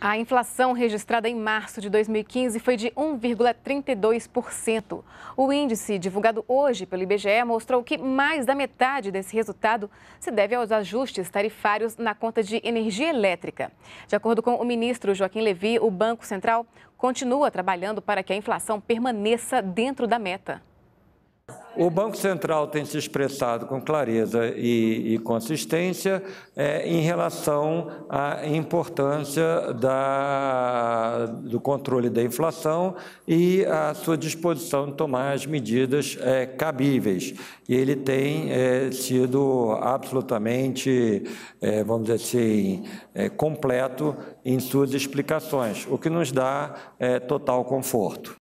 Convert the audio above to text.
A inflação registrada em março de 2015 foi de 1,32%. O índice divulgado hoje pelo IBGE mostrou que mais da metade desse resultado se deve aos ajustes tarifários na conta de energia elétrica. De acordo com o ministro Joaquim Levi, o Banco Central continua trabalhando para que a inflação permaneça dentro da meta. O Banco Central tem se expressado com clareza e, e consistência é, em relação à importância da, do controle da inflação e à sua disposição de tomar as medidas é, cabíveis. E ele tem é, sido absolutamente, é, vamos dizer assim, é, completo em suas explicações, o que nos dá é, total conforto.